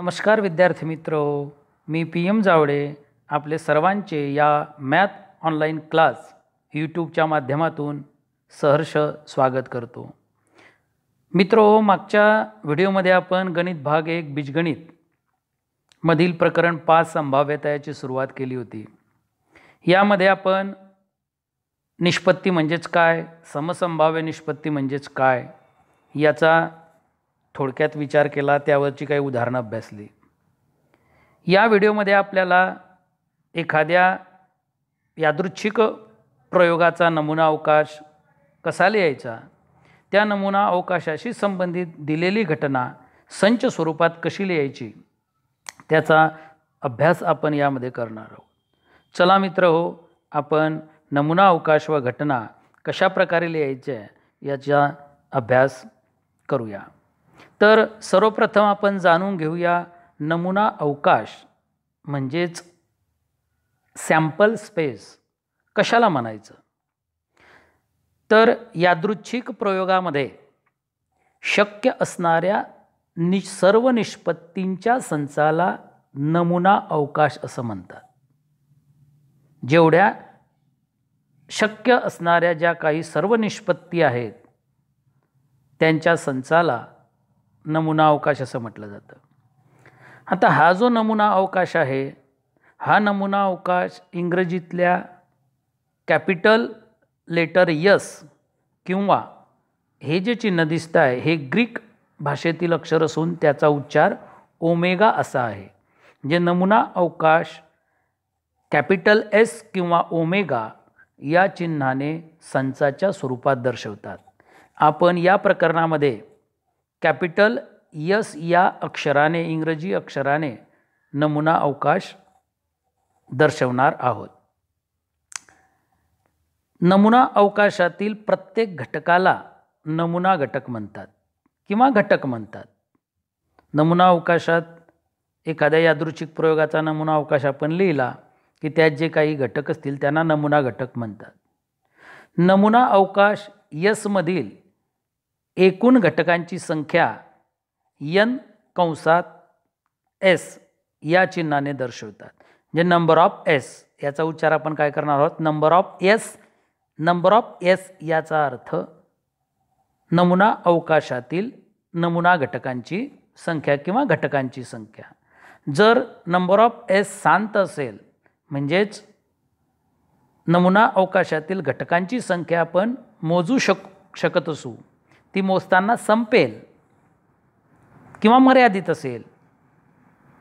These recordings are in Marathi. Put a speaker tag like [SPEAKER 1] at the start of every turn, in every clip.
[SPEAKER 1] नमस्कार विद्यार्थी मित्रो मी पी एम जावडे आपले सर्वांचे या मॅथ ऑनलाईन क्लास यूट्यूबच्या माध्यमातून सहर्ष स्वागत करतो मित्रो मागच्या व्हिडिओमध्ये आपण गणित भाग एक बीजगणित मधील प्रकरण पाच संभाव्यतायाची सुरुवात केली होती यामध्ये आपण निष्पत्ती म्हणजेच काय समसंभाव्य निष्पत्ती म्हणजेच काय याचा थोडक्यात विचार केला त्यावरची काही उदाहरणं अभ्यासली या व्हिडिओमध्ये आपल्याला एखाद्या यादृच्छिक प्रयोगाचा नमुना अवकाश कसा लिहायचा त्या नमुना अवकाशाशी संबंधित दिलेली घटना संच स्वरूपात कशी लिहायची त्याचा अभ्यास आपण यामध्ये करणार आहोत चला मित्र हो आपण नमुना अवकाश व घटना कशा प्रकारे लिहायच्या याचा अभ्यास करूया तर सर्वप्रथम आपण जाणून घेऊया नमुना अवकाश म्हणजेच सॅम्पल स्पेस कशाला म्हणायचं तर यादृच्छिक प्रयोगामध्ये शक्य असणाऱ्या नि सर्व निष्पत्तींच्या संचाला नमुना अवकाश असं म्हणतात जेवढ्या शक्य असणाऱ्या ज्या काही सर्व निष्पत्ती आहेत त्यांच्या संचाला नमुना अवकाश असं म्हटलं जातं आता हा जो नमुना अवकाश आहे हा नमुना अवकाश इंग्रजीतल्या कॅपिटल लेटर यस किंवा हे जे चिन्ह दिसतं आहे हे ग्रीक भाषेतील अक्षर असून त्याचा उच्चार ओमेगा असा आहे जे नमुना अवकाश कॅपिटल एस किंवा ओमेगा या चिन्हाने संचाच्या स्वरूपात दर्शवतात आपण या प्रकरणामध्ये कॅपिटल यस या अक्षराने इंग्रजी अक्षराने नमुना अवकाश दर्शवणार आहोत नमुना अवकाशातील प्रत्येक घटकाला नमुना घटक म्हणतात किंवा घटक म्हणतात नमुना अवकाशात एखाद्या यादृच्छिक प्रयोगाचा नमुना अवकाश आपण लिहिला की त्यात जे काही घटक असतील त्यांना नमुना घटक म्हणतात नमुना अवकाश यसमधील एकूण घटकांची संख्या यन कंसात एस या चिन्हाने दर्शवतात म्हणजे नंबर ऑफ एस याचा उच्चार आपण काय करणार आहोत number of S number of S याचा अर्थ नमुना अवकाशातील नमुना घटकांची संख्या किंवा घटकांची संख्या जर नंबर ऑफ एस शांत असेल म्हणजेच नमुना अवकाशातील घटकांची संख्या आपण मोजू शक शकत असू ती मोजताना संपेल किंवा मर्यादित असेल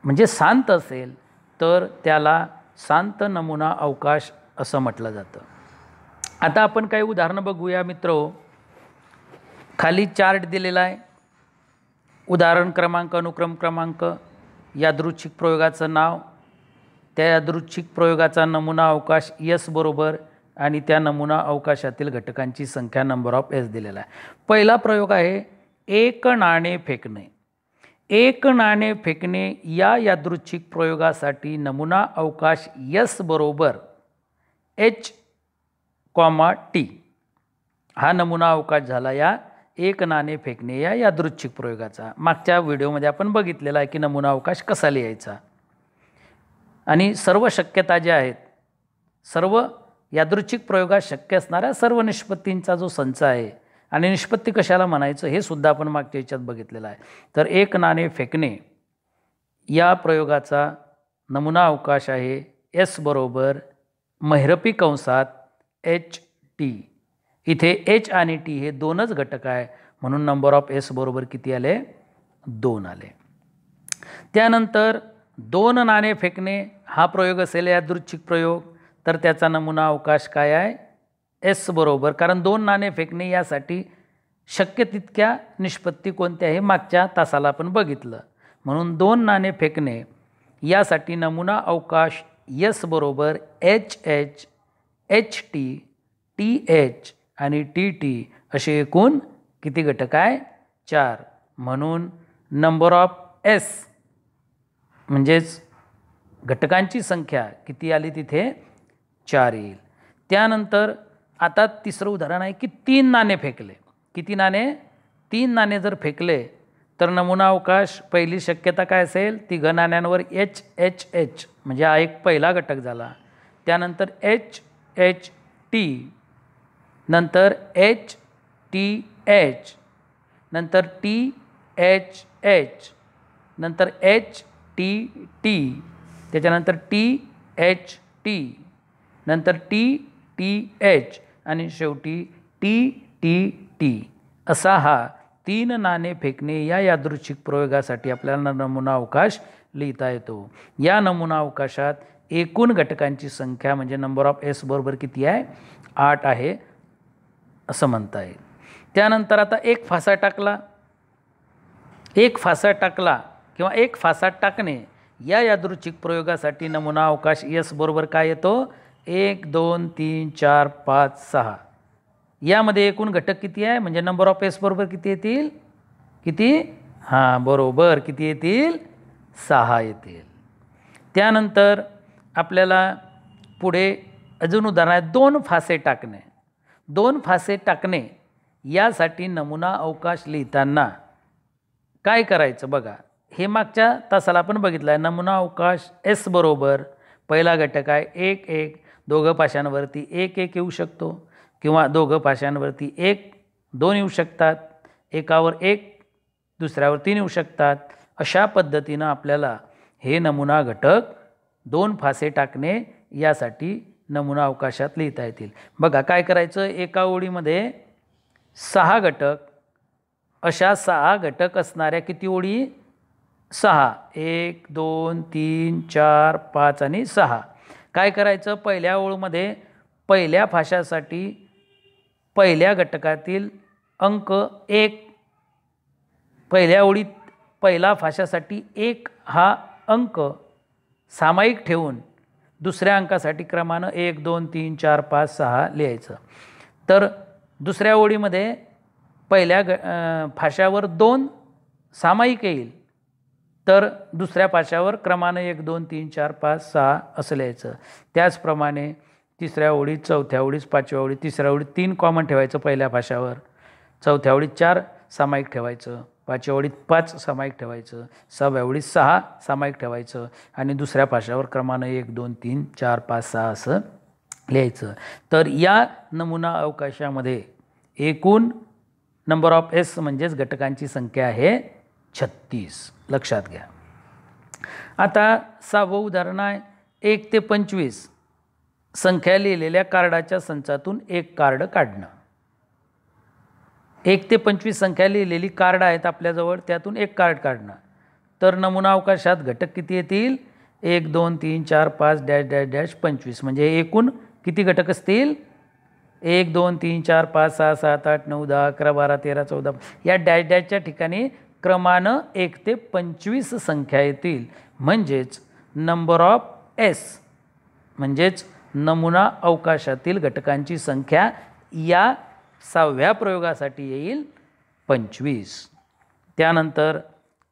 [SPEAKER 1] म्हणजे शांत असेल तर त्याला शांत नमुना अवकाश असं म्हटलं जातं आता आपण काही उदाहरणं बघूया मित्र खाली चार्ट दिलेला आहे उदाहरण क्रमांक अनुक्रम क्रमांक यादृच्छिक प्रयोगाचं नाव त्या यादृच्छिक प्रयोगाचा नमुना अवकाश यस बरोबर आणि त्या नमुना अवकाशातील घटकांची संख्या नंबर ऑफ एस दिलेला आहे पहिला प्रयोग आहे एक नाणे फेकणे एक नाणे फेकणे या यादृच्छिक प्रयोगासाठी नमुना अवकाश यस बरोबर एच कॉमा टी हा नमुना अवकाश झाला या एक नाणे फेकणे या यादृच्छिक प्रयोगाचा मागच्या व्हिडिओमध्ये आपण बघितलेला आहे की नमुना अवकाश कसा लिहायचा आणि सर्व शक्यता ज्या आहेत सर्व यादृच्छिक प्रयोगात शक्य असणाऱ्या सर्व निष्पत्तींचा जो संच आहे आणि निष्पत्ती कशाला म्हणायचं हे सुद्धा आपण मागच्या याच्यात बघितलेलं आहे तर एक नाणे फेकणे या प्रयोगाचा नमुना अवकाश आहे एस बरोबर महिरपी कंसात एच टी इथे एच आणि टी हे दोनच घटक आहे म्हणून नंबर ऑफ एस बरोबर किती आले दोन आले त्यानंतर दोन नाणे फेकणे हा प्रयोग असेल यादृच्छिक प्रयोग तर त्याचा नमुना अवकाश काय आहे एस बरोबर कारण दोन नाणे फेकणे यासाठी शक्य तितक्या निष्पत्ती कोणत्या आहे मागच्या तासाला आपण बघितलं म्हणून दोन नाणे फेकणे यासाठी नमुना अवकाश यस बरोबर H H H T T H आणि टी टी असे एकूण किती घटक आहे चार म्हणून नंबर ऑफ एस म्हणजेच घटकांची संख्या किती आली तिथे चार येईल त्यानंतर आता तिसरं उदाहरण आहे की तीन नाणे फेकले किती नाणे तीन नाणे जर फेकले तर नमुना अवकाश पहिली शक्यता काय असेल तिघ नाण्यांवर एच एच एच म्हणजे हा एक पहिला घटक झाला त्यानंतर एच एच टी नंतर एच टी एच नंतर टी एच एच नंतर एच टी टी त्याच्यानंतर टी एच टी नंतर टी टी एच आणि शेवटी टी टी टी असा हा तीन नाणे फेकणे या यादृच्छिक प्रयोगासाठी आपल्याला नमुना अवकाश लिहिता येतो या नमुना अवकाशात एकूण घटकांची संख्या म्हणजे नंबर ऑफ एस बरोबर किती आहे आठ आहे असं म्हणता येईल त्यानंतर आता एक फासा टाकला एक फासा टाकला किंवा एक फासा टाकणे या यादृच्छिक प्रयोगासाठी नमुना अवकाश एस बरोबर काय येतो एक दोन तीन चार पाच सहा यामध्ये एकूण घटक किती आहे म्हणजे नंबर ऑफ एस बरोबर किती येतील किती हां बरोबर किती येतील सहा येतील त्यानंतर आपल्याला पुढे अजून उदाहरण आहे दोन फासे टाकणे दोन फासे टाकणे यासाठी नमुना अवकाश लिहिताना काय करायचं बघा हे मागच्या तासाला आपण बघितलं आहे नमुना अवकाश एस बरोबर पहिला घटक आहे एक एक दोघं पाशांवरती एक एक येऊ शकतो किंवा दोघं पाशांवरती एक दोन येऊ शकतात एकावर एक दुसऱ्यावर तीन येऊ शकतात अशा पद्धतीनं आपल्याला हे नमुना घटक दोन फासे टाकणे यासाठी नमुना अवकाशात लिहिता येतील बघा काय करायचं एका ओळीमध्ये सहा घटक अशा सहा घटक असणाऱ्या किती ओळी सहा एक दोन तीन चार पाच आणि सहा काय करायचं पहिल्या ओळमध्ये पहिल्या फाशासाठी पहिल्या घटकातील अंक एक पहिल्या ओळीत पहिला फाशासाठी एक हा अंक सामायिक ठेवून दुसऱ्या अंकासाठी क्रमानं एक दोन तीन चार पाच सहा लिहायचं तर दुसऱ्या ओळीमध्ये पहिल्या ग भाषावर दोन सामायिक येईल तर दुसऱ्या पाशावर क्रमानं एक दोन तीन चार पाच सहा असं लिहायचं त्याचप्रमाणे तिसऱ्या ओळीत चौथ्या ओळीत पाचव्या ओळीत तिसऱ्या ओळीत तीन कॉमन ठेवायचं पहिल्या पाशावर चौथ्या ओळीत चार सामायिक ठेवायचं पाचव्या ओळीत पाच सामायिक ठेवायचं सहाव्या ओळीत सहा सामायिक ठेवायचं आणि दुसऱ्या पाशावर क्रमानं एक दोन तीन चार पाच सहा असं लिहायचं तर या नमुना अवकाशामध्ये एकूण नंबर ऑफ एस म्हणजेच घटकांची संख्या आहे छत्तीस लक्षात घ्या आता सहावं उदाहरण आहे एक ते पंचवीस संख्या लिहिलेल्या कार्डाच्या संचातून एक कार्ड काढणं एक ते पंचवीस संख्या लिहिलेली कार्ड आहेत आपल्याजवळ त्यातून एक कार्ड काढणं तर नमुना अवकाशात घटक किती येतील एक दोन तीन चार पाच डॅश डॅश डॅश पंचवीस म्हणजे एकूण किती घटक असतील एक दोन तीन चार पाच सहा सात आठ नऊ दहा अकरा बारा तेरा चौदा या डॅश डॅशच्या ठिकाणी क्रमानं एक ते पंचवीस संख्या येतील म्हणजेच नंबर ऑफ एस म्हणजेच नमुना अवकाशातील घटकांची संख्या या सहाव्या प्रयोगासाठी येईल पंचवीस त्यानंतर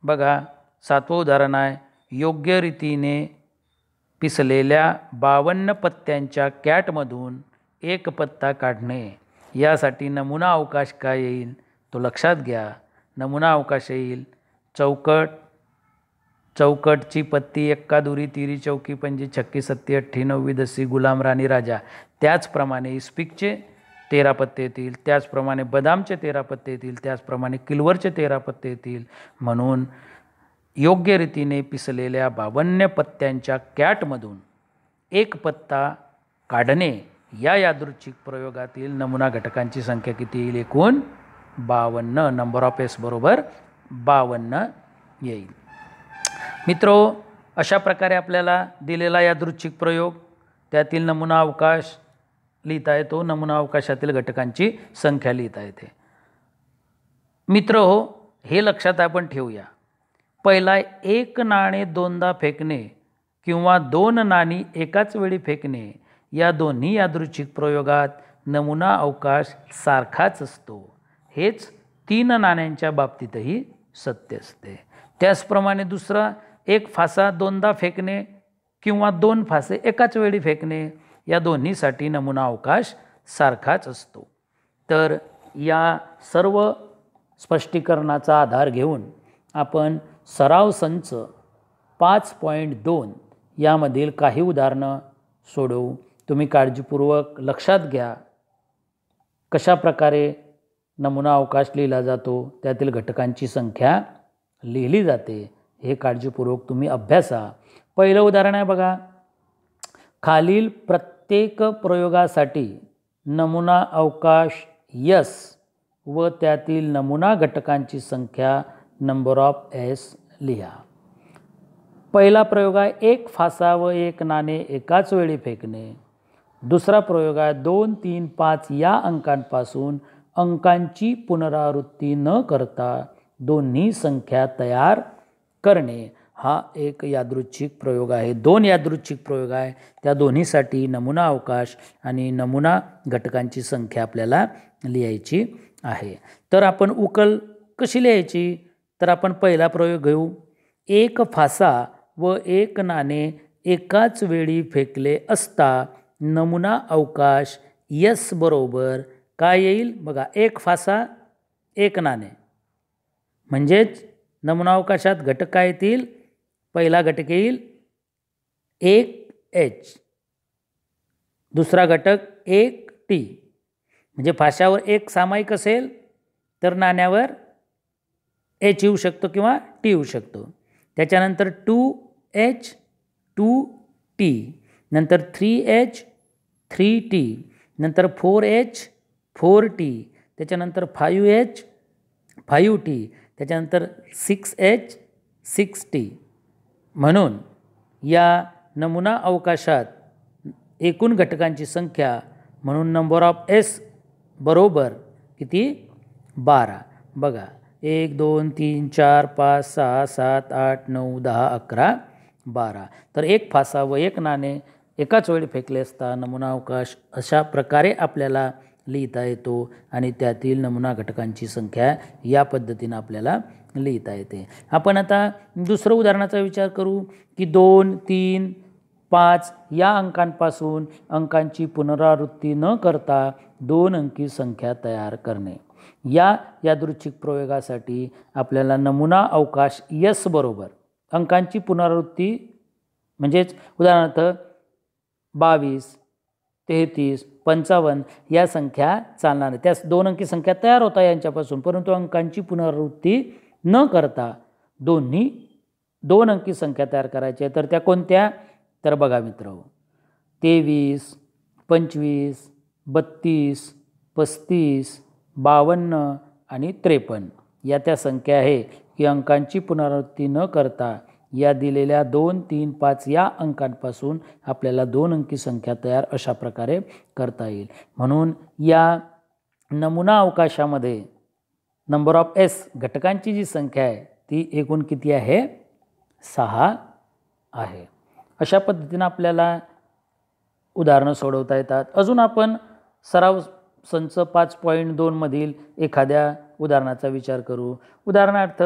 [SPEAKER 1] बघा सातवं उदाहरण आहे योग्य रीतीने पिसलेल्या बावन्न पत्त्यांच्या कॅटमधून एक पत्ता काढणे यासाठी नमुना अवकाश काय येईल तो लक्षात घ्या नमुना अवकाश येईल चौकट चौकटची पत्ती एक्का दुरी तिरी चौकी पंजी छक्की सत्ती अठ्ठी नववी दसी गुलाम राणी राजा त्याचप्रमाणे इस्पिकचे तेरा पत्ते येतील त्याचप्रमाणे बदामचे तेरा पत्ते येतील त्याचप्रमाणे किल्वरचे तेरा पत्ते येतील म्हणून योग्य रीतीने पिसलेल्या बावन्न पत्त्यांच्या कॅटमधून एक पत्ता काढणे या यादृच्छिक प्रयोगातील नमुना घटकांची संख्या किती येईल एकूण बावन्न नंबर ऑफ एस बरोबर बावन्न येईल मित्रो अशा प्रकारे आपल्याला दिलेला यादृच्छिक प्रयोग त्यातील नमुना अवकाश लिहिता येतो नमुना अवकाशातील घटकांची संख्या लिहिता येते मित्र हो हे लक्षात आपण ठेवूया पहिला एक नाणे दोनदा फेकणे किंवा दोन नाणी एकाच वेळी फेकणे या दोन्ही यादृच्छिक प्रयोगात नमुना अवकाश सारखाच असतो हेच तीन नाण्यांच्या बाबतीतही सत्य असते त्याचप्रमाणे दुसरा एक फासा दोनदा फेकणे किंवा दोन फासे एकाच वेळी फेकणे या दोन्हीसाठी नमुना अवकाश सारखाच असतो तर या सर्व स्पष्टीकरणाचा आधार घेऊन आपण सराव संच पाच पॉईंट दोन यामधील काही उदाहरणं सोडवू तुम्ही काळजीपूर्वक लक्षात घ्या कशा प्रकारे नमुना अवकाश लिहिला जातो त्यातील घटकांची संख्या लिहिली जाते हे काळजीपूर्वक तुम्ही अभ्यासा पहिलं उदाहरण आहे बघा खालील प्रत्येक प्रयोगासाठी नमुना अवकाश यस व त्यातील नमुना घटकांची संख्या नंबर ऑफ एस लिहा पहिला प्रयोग आहे एक फासा व एक नाणे एकाच वेळी फेकणे दुसरा प्रयोग आहे दोन तीन पाच या अंकांपासून अंकांची पुनरावृत्ती न करता दोन्ही संख्या तयार करणे हा एक यादृच्छिक प्रयोग आहे दोन यादृच्छिक प्रयोग आहे त्या दोन्हीसाठी नमुना अवकाश आणि नमुना घटकांची संख्या आपल्याला लिहायची आहे तर आपण उकल कशी लिहायची तर आपण पहिला प्रयोग घेऊ एक फासा व एक नाणे एकाच वेळी फेकले असता नमुना अवकाश यस बरोबर काय येईल बघा एक फासा एक नाणे म्हणजेच नमुनावकाशात घटक काय येतील पहिला घटक येईल एक एच दुसरा घटक एक टी म्हणजे फाशावर एक सामायिक असेल तर नाण्यावर एच येऊ शकतो किंवा टी येऊ शकतो त्याच्यानंतर टू एच टू टी नंतर थ्री एच थ्री टी नंतर फोर एच फोर टी त्याच्यानंतर फायू एच फायू टी त्याच्यानंतर सिक्स एच सिक्स टी म्हणून या नमुना अवकाशात एकूण घटकांची संख्या म्हणून नंबर ऑफ एस बरोबर किती बारा बघा एक दोन तीन चार पाच सहा सात आठ नऊ दहा अकरा बारा तर एक फासा व एक नाणे एकाच वेळी फेकले असता नमुना अवकाश अशा प्रकारे आपल्याला लिहिता येतो आणि त्यातील नमुना घटकांची संख्या या पद्धतीनं आपल्याला लिहिता येते आपण आता दुसरं उदाहरणाचा विचार करू की दोन तीन पाच या अंकांपासून अंकांची पुनरावृत्ती न करता दोन अंकी संख्या तयार करणे या यादृच्छिक प्रयोगासाठी आपल्याला नमुना अवकाश यस बरोबर अंकांची पुनरावृत्ती म्हणजेच उदाहरणार्थ बावीस तेहतीस पंचावन्न या संख्या चालणार नाही त्या दोन अंकी संख्या तयार होता यांच्यापासून परंतु अंकांची पुनरावृत्ती न करता दोन्ही दोन अंकी संख्या तयार करायच्या तर त्या कोणत्या तर बघा मित्र तेवीस पंचवीस बत्तीस पस्तीस बावन्न आणि त्रेपन्न या त्या संख्या आहे की अंकांची पुनरावृत्ती न करता या दिलेल्या दोन तीन पाच या अंकांपासून आपल्याला दोन अंकी संख्या तयार अशा प्रकारे करता येईल म्हणून या नमुना अवकाशामध्ये नंबर ऑफ एस घटकांची जी संख्या आहे ती एकूण किती आहे सहा आहे अशा पद्धतीनं आपल्याला उदाहरणं सोडवता येतात अजून आपण सराव संच पाच पॉईंट दोनमधील एखाद्या उदाहरणाचा विचार करू उदाहरणार्थ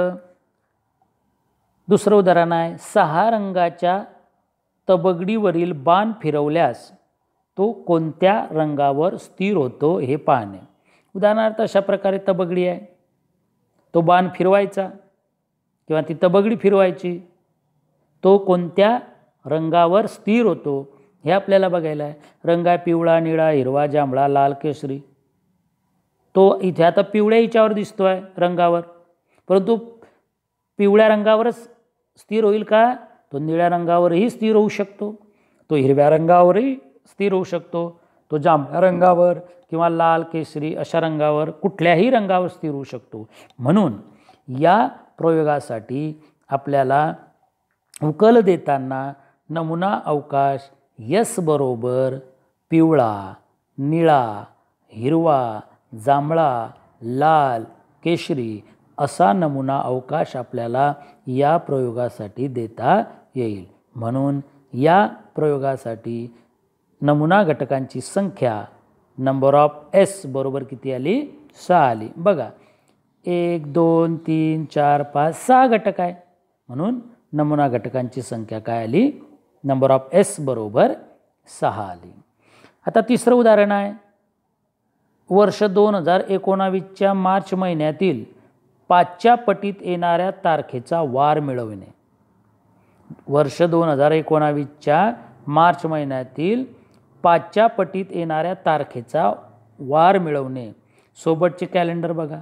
[SPEAKER 1] दुसरं उदाहरण आहे सहा रंगाच्या तबगडीवरील बाण फिरवल्यास तो कोणत्या रंगावर स्थिर होतो हे पाहणे उदाहरणार्थ अशा प्रकारे तबगडी आहे तो बाण फिरवायचा किंवा ती तबगडी फिरवायची तो कोणत्या रंगावर स्थिर होतो हे आपल्याला बघायला आहे रंग आहे पिवळा निळा हिरवा जांभळा लाल केसरी तो इथे आता पिवळ्या हिच्यावर दिसतो आहे रंगावर परंतु पिवळ्या रंगावरच स्थिर होईल का तो निळ्या रंगावरही स्थिर होऊ शकतो तो हिरव्या रंगावरही स्थिर होऊ शकतो तो जांभळ्या रंगावर किंवा लाल केसरी अशा रंगावर कुठल्याही रंगावर स्थिर होऊ शकतो म्हणून या प्रयोगासाठी आपल्याला उकल देताना नमुना अवकाश यसबरोबर पिवळा निळा हिरवा जांभळा लाल केशरी असा नमुना अवकाश आपल्याला या प्रयोगासाठी देता येईल म्हणून या प्रयोगासाठी नमुना घटकांची संख्या नंबर ऑफ एस बरोबर किती आली सहा आली बघा एक दोन तीन चार पाच सहा घटक आहे म्हणून नमुना घटकांची संख्या काय आली नंबर ऑफ एस बरोबर सहा आली आता तिसरं उदाहरण आहे वर्ष दोन हजार एकोणावीसच्या मार्च महिन्यातील पाचच्या पटीत येणाऱ्या तारखेचा वार मिळवणे वर्ष दोन हजार एकोणावीसच्या मार्च महिन्यातील पाचच्या पटीत येणाऱ्या तारखेचा वार मिळवणे सोबतचे कॅलेंडर बघा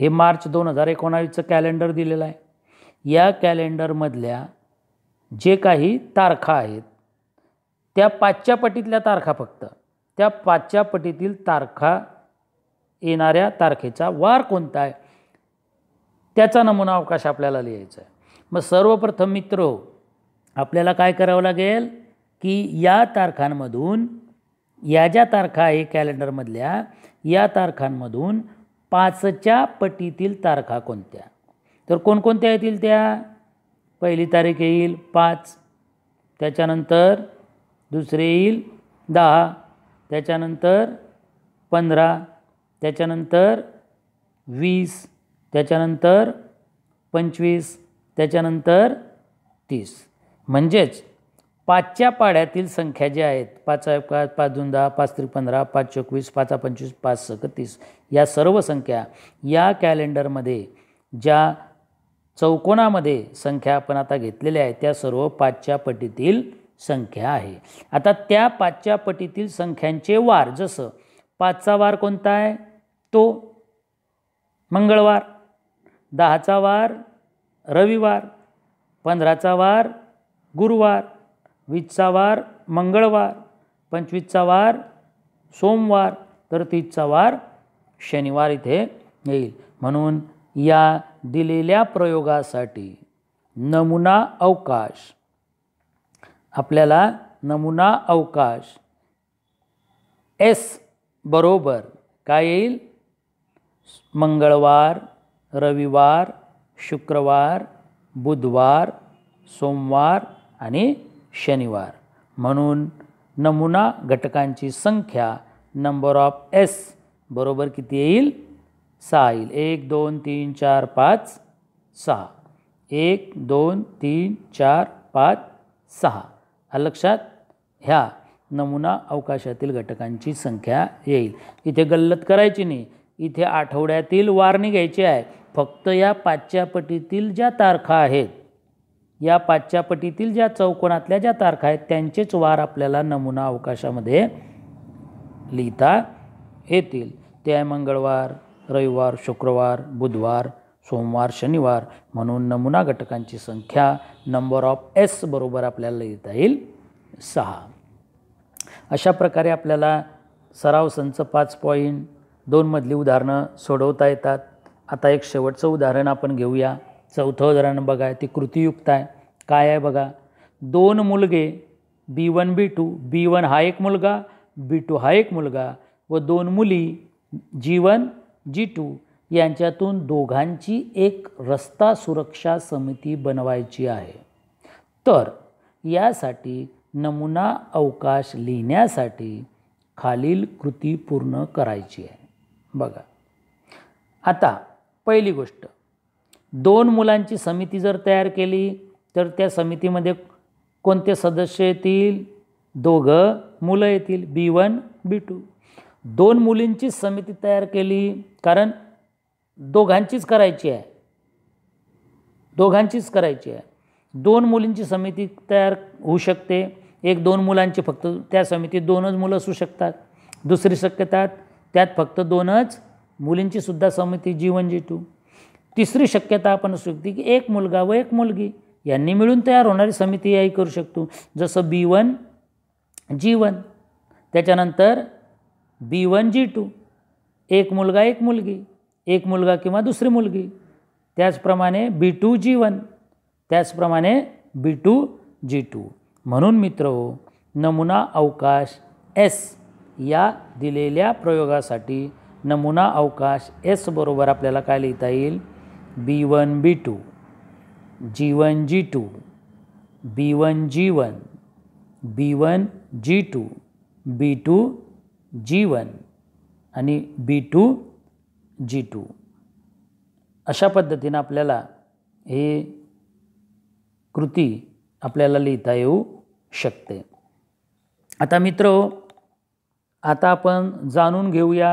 [SPEAKER 1] हे मार्च दोन हजार एकोणावीसचं कॅलेंडर दिलेलं आहे या कॅलेंडरमधल्या जे काही तारखा आहेत त्या पाचच्या पटीतल्या तारखा फक्त त्या पाचच्या पटीतील तारखा येणाऱ्या तारखेचा वार कोणता आहे त्याचा नमुना अवकाश आपल्याला लिहायचा आहे मग सर्वप्रथम मित्र आपल्याला काय करावं लागेल की या तारखांमधून या ज्या तारखा आहे कॅलेंडरमधल्या या तारखांमधून पाचच्या पटीतील तारखा कोणत्या तर कोणकोणत्या येतील त्या पहिली तारीख येईल पाच त्याच्यानंतर दुसरे येईल दहा त्याच्यानंतर पंधरा त्याच्यानंतर वीस त्याच्यानंतर पंचवीस त्याच्यानंतर तीस म्हणजेच पाचच्या पाड्यातील संख्या ज्या आहेत पाच पाच पाच दोन दहा पाच त्री पंधरा पाच चोवीस पाच पंचवीस पाच सकतीस या सर्व संख्या या कॅलेंडरमध्ये ज्या चौकोनामध्ये संख्या आपण आता घेतलेल्या आहेत त्या सर्व पाचच्या पटीतील संख्या आहे आता त्या पाचच्या पटीतील संख्यांचे वार जसं पाचचा वार कोणता आहे तो मंगळवार दहाचा वार रविवार पंधराचा वार गुरुवार वीसचा वार मंगळवार पंचवीसचा वार सोमवार तर तीसचा वार शनिवार इथे येईल म्हणून या दिलेल्या प्रयोगासाठी नमुना अवकाश आपल्याला नमुना अवकाश एस बरोबर काय येईल मंगळवार रविवार शुक्रवार बुधवार सोमवार आणि शनिवार म्हणून नमुना घटकांची संख्या नंबर ऑफ एस बरोबर किती येईल सहा येईल एक दोन तीन चार पाच सहा एक दोन तीन चार पाच सहा हा लक्षात ह्या नमुना अवकाशातील घटकांची संख्या येईल इथे गल्लत करायची नाही इथे आठवड्यातील वार घ्यायची आहे फक्त या पाचच्या पटीतील ज्या तारखा आहेत या पाचच्या पटीतील ज्या चौकोनातल्या ज्या तारखा आहेत त्यांचेच वार आपल्याला नमुना अवकाशामध्ये लिहिता येतील ते आहे मंगळवार रविवार शुक्रवार बुधवार सोमवार शनिवार म्हणून नमुना घटकांची संख्या नंबर ऑफ एस बरोबर आपल्याला लिहिता येईल सहा अशा प्रकारे आपल्याला सराव संच पाच पॉईंट दोन मधली उदाहरणं सोडवता येतात आता एक शेवटचं उदाहरण आपण घेऊया चौथं उदाहरण बघा ती कृतीयुक्त आहे काय आहे बघा दोन मुलगे B one B two B one हा एक मुलगा बी टू हा एक मुलगा व दोन मुली जी वन जी टू यांच्यातून दोघांची एक रस्ता सुरक्षा समिती बनवायची आहे तर यासाठी नमुना अवकाश लिहिण्यासाठी खालील कृती पूर्ण करायची आहे बघा आता पहिली गोष्ट दोन मुलांची समिती जर तयार केली तर त्या समितीमध्ये कोणते सदस्य येतील दोघं मुलं येतील बी वन बी टू दोन मुलींचीच समिती तयार केली कारण दोघांचीच करायची आहे दोघांचीच करायची आहे दोन मुलींची समिती तयार होऊ शकते एक दोन मुलांची फक्त त्या समितीत दोनच मुलं असू शकतात दुसरी शक्यता त्यात फक्त दोनच मुलींचीसुद्धा समिती जी वन जी टू तिसरी शक्यता आपण असू शकते की एक मुलगा व एक मुलगी यांनी मिळून तयार होणारी समिती याही करू शकतो जसं बी वन जी वन त्याच्यानंतर बी वन जी टू एक मुलगा एक मुलगी एक मुलगा किंवा दुसरी मुलगी त्याचप्रमाणे बी टू जी वन त्याचप्रमाणे बी टू जी टू म्हणून मित्र हो नमुना अवकाश एस या दिलेल्या प्रयोगासाठी नमुना अवकाश एस बरोबर आपल्याला काय लिहिता येईल B one B two G one G two B one G one B one G two B two G one आणि बी टू जी टू अशा पद्धतीनं आपल्याला हे कृती आपल्याला लिहिता येऊ शकते आता मित्र आता आपण जाणून घेऊया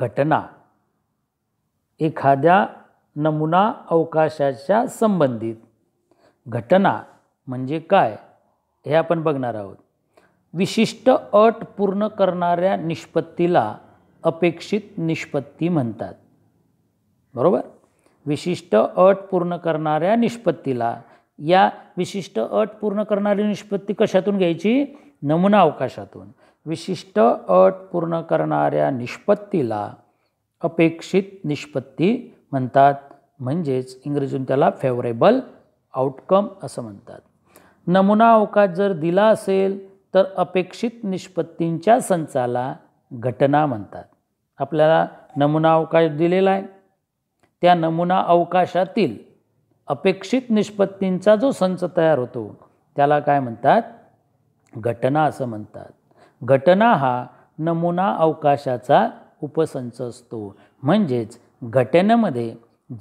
[SPEAKER 1] घटना एखाद्या नमुना अवकाशाच्या संबंधित घटना म्हणजे काय हे आपण बघणार आहोत विशिष्ट अट पूर्ण करणाऱ्या निष्पत्तीला अपेक्षित निष्पत्ती म्हणतात बरोबर विशिष्ट अट पूर्ण करणाऱ्या निष्पत्तीला या विशिष्ट अट पूर्ण करणारी निष्पत्ती कशातून घ्यायची नमुना अवकाशातून विशिष्ट अट पूर्ण करणाऱ्या निष्पत्तीला अपेक्षित निष्पत्ती म्हणतात म्हणजेच इंग्रजीतून त्याला फेवरेबल आउटकम असं म्हणतात नमुना अवकाश जर दिला असेल तर अपेक्षित निष्पत्तींच्या संचाला घटना म्हणतात आपल्याला नमुना अवकाश दिलेला आहे त्या नमुना अवकाशातील अपेक्षित निष्पत्तींचा जो संच तयार होतो त्याला काय म्हणतात घटना असं म्हणतात घटना हा नमुना अवकाशाचा उपसंच असतो म्हणजेच घटनेमध्ये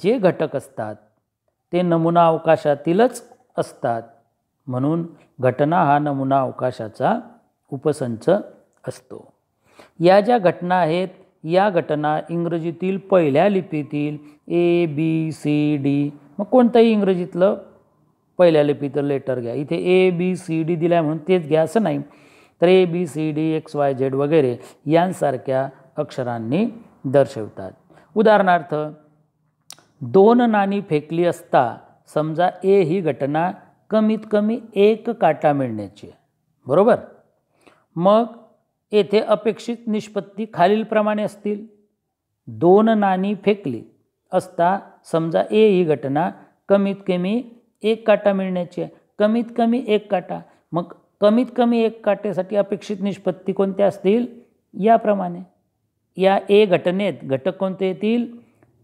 [SPEAKER 1] जे घटक असतात ते नमुना अवकाशातीलच असतात म्हणून घटना हा नमुना अवकाशाचा उपसंच असतो या ज्या घटना आहेत या घटना इंग्रजीतील पहिल्या लिपीतील ए बी सी डी मग कोणतंही इंग्रजीतलं पहिल्या लिपीतलं लेटर घ्या इथे ए बी सी डी दिला म्हणून तेच घ्या असं नाही तर A B C D X Y Z वगैरे यांसारख्या अक्षरांनी दर्शवतात उदाहरणार्थ दोन नाणी फेकली असता समजा ए ही घटना कमीत कमी एक काटा मिळण्याची आहे बरोबर मग येथे अपेक्षित निष्पत्ती खालीलप्रमाणे असतील दोन नाणी फेकली असता समजा ए ही घटना कमीत कमी एक काटा मिळण्याची आहे कमीत कमी एक काटा मग कमीत कमी एक काटेसाठी अपेक्षित निष्पत्ती कोणत्या असतील याप्रमाणे या ए घटनेत घटक कोणते येतील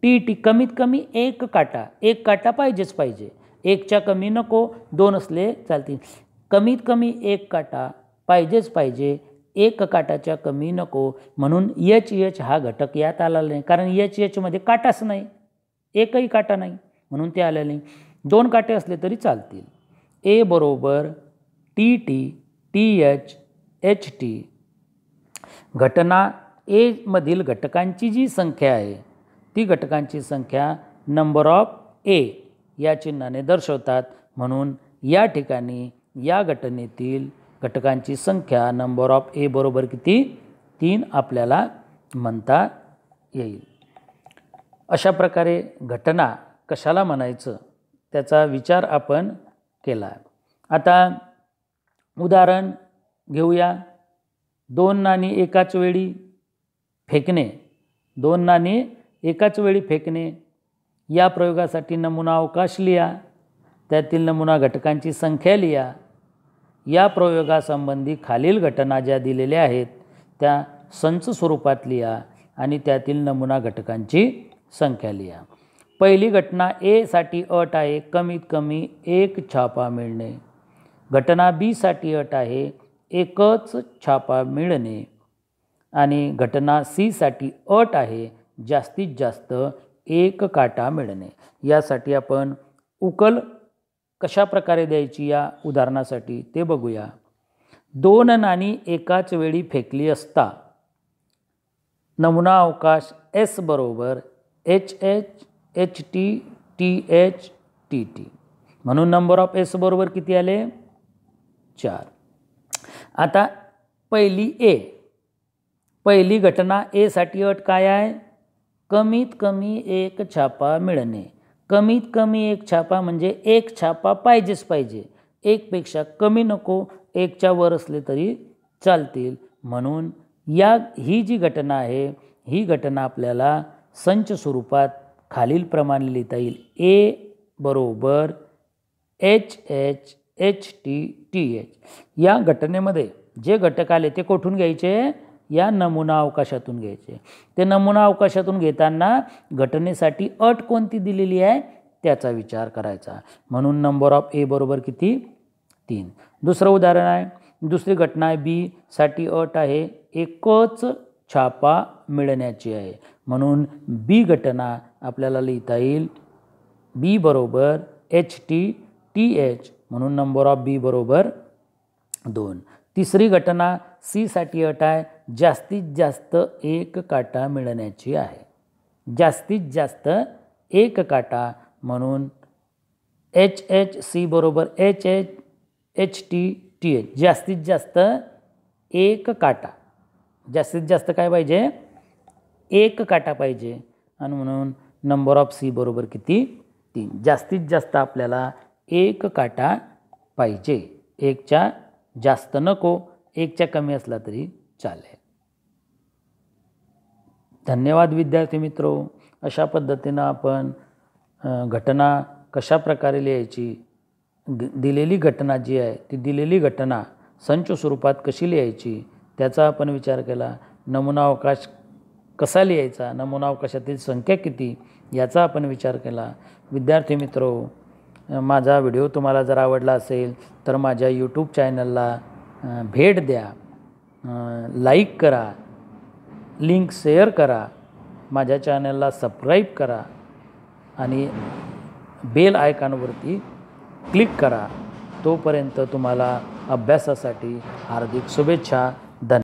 [SPEAKER 1] टी टी कमीत कमी एक काटा एक काटा पाहिजेच पाहिजे एकच्या कमी नको दोन असले चालतील कमीत कमी एक काटा पाहिजेच पाहिजे एक काटाच्या कमी नको म्हणून एच एच हा घटक यात आलेला नाही कारण एच एचमध्ये काटाच नाही एकही काटा नाही म्हणून ते आले नाही दोन काटे असले तरी चालतील ए बरोबर T T T H H T घटना एमधील मधील घटकांची जी संख्या आहे ती घटकांची संख्या नंबर ऑफ ए या चिन्हाने दर्शवतात म्हणून या ठिकाणी या घटनेतील घटकांची संख्या नंबर ऑफ ए बरोबर किती तीन आपल्याला म्हणता येईल अशा प्रकारे घटना कशाला म्हणायचं त्याचा विचार आपण केला आता उदाहरण घेऊया दोन नाणी एकाच वेळी फेकणे दोन नाणी एकाच वेळी फेकणे या प्रयोगासाठी नमुना अवकाश लिहा त्यातील नमुना घटकांची संख्या लिहा या प्रयोगासंबंधी खालील घटना ज्या दिलेल्या आहेत त्या संच स्वरूपात लिहा आणि त्यातील नमुना घटकांची संख्या लिहा पहिली घटना एसाठी अट आहे कमीत कमी एक छापा मिळणे घटना बीसाठी अट आहे एकच छापा मिळणे आणि घटना सीसाठी अट आहे जास्तीत जास्त एक काटा मिळणे यासाठी आपण उकल कशा प्रकारे द्यायची या उदाहरणासाठी ते बघूया दोन नाणी एकाच वेळी फेकली असता नमुना अवकाश एस बरोबर H H H T T H T T म्हणून नंबर ऑफ एस बरोबर किती आले चार आता पहिली ए पहिली घटना एसाठी अट काय आहे कमीत कमी एक छापा मिळणे कमीत कमी एक छापा म्हणजे एक छापा पाहिजेच पाहिजे एकपेक्षा कमी नको एकच्या वर असले तरी चालतील म्हणून या ही जी घटना आहे ही घटना आपल्याला संच स्वरूपात खालीलप्रमाणे लिहिता येईल ए बरोबर H H H T T H या घटनेमध्ये जे घटक आले ते कोठून घ्यायचे या नमुना अवकाशातून घ्यायचे ते नमुना अवकाशातून घेताना घटनेसाठी अट कोणती दिलेली आहे त्याचा विचार करायचा म्हणून नंबर ऑफ ए बरोबर किती तीन दुसरं उदाहरण आहे दुसरी घटना आहे बी साठी अट आहे एकच छापा मिळण्याची आहे म्हणून बी घटना आपल्याला लिहिता येईल बी बरोबर एच टी टी एच म्हणून नंबर ऑफ बी बरोबर दोन तिसरी घटना सीसाठी अट आहे जास्तीत जास्त एक काटा मिळण्याची आहे जास्तीत जास्त एक काटा म्हणून एच एच सी बरोबर H H H T T H जास्तीत जास्त एक काटा जास्तीत जास्त काय पाहिजे एक काटा पाहिजे आणि म्हणून नंबर ऑफ सी बरोबर किती तीन जास्तीत जास्त आपल्याला एक काटा पाहिजे एकच्या जास्त नको एकच्या कमी असला तरी चालेल धन्यवाद विद्यार्थी मित्रो अशा पद्धतीनं आपण घटना कशा प्रकारे लिहायची दिलेली घटना जी आहे ती दिलेली घटना संच स्वरूपात कशी लिहायची त्याचा आपण विचार केला नमुना अवकाश कसा लिहायचा नमुना अवकाशातील संख्या किती याचा आपण विचार केला विद्यार्थी मित्रो माझा व्हिडिओ तुम्हाला जर आवडला असेल तर माझ्या यूट्यूब चॅनलला भेट द्या लाईक करा लिंक शेअर करा माझ्या चॅनलला सबस्क्राईब करा आणि बेल आयकॉनवरती क्लिक करा तोपर्यंत तुम्हाला अभ्यासासाठी हार्दिक शुभेच्छा धन्यवाद